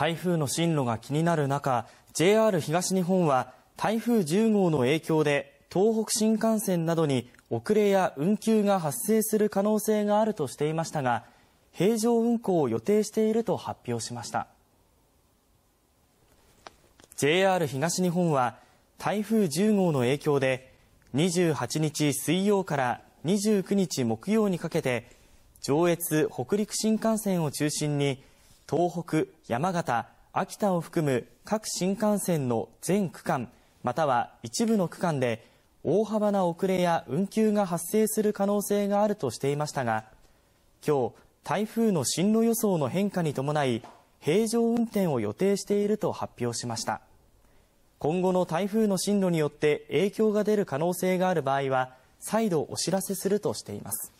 台風の進路が気になる中、JR 東日本は台風10号の影響で東北新幹線などに遅れや運休が発生する可能性があるとしていましたが、平常運行を予定していると発表しました。JR 東日本は台風10号の影響で28日水曜から29日木曜にかけて上越北陸新幹線を中心に東北、山形、秋田を含む各新幹線の全区間、または一部の区間で大幅な遅れや運休が発生する可能性があるとしていましたが、今日、台風の進路予想の変化に伴い、平常運転を予定していると発表しました。今後の台風の進路によって影響が出る可能性がある場合は、再度お知らせするとしています。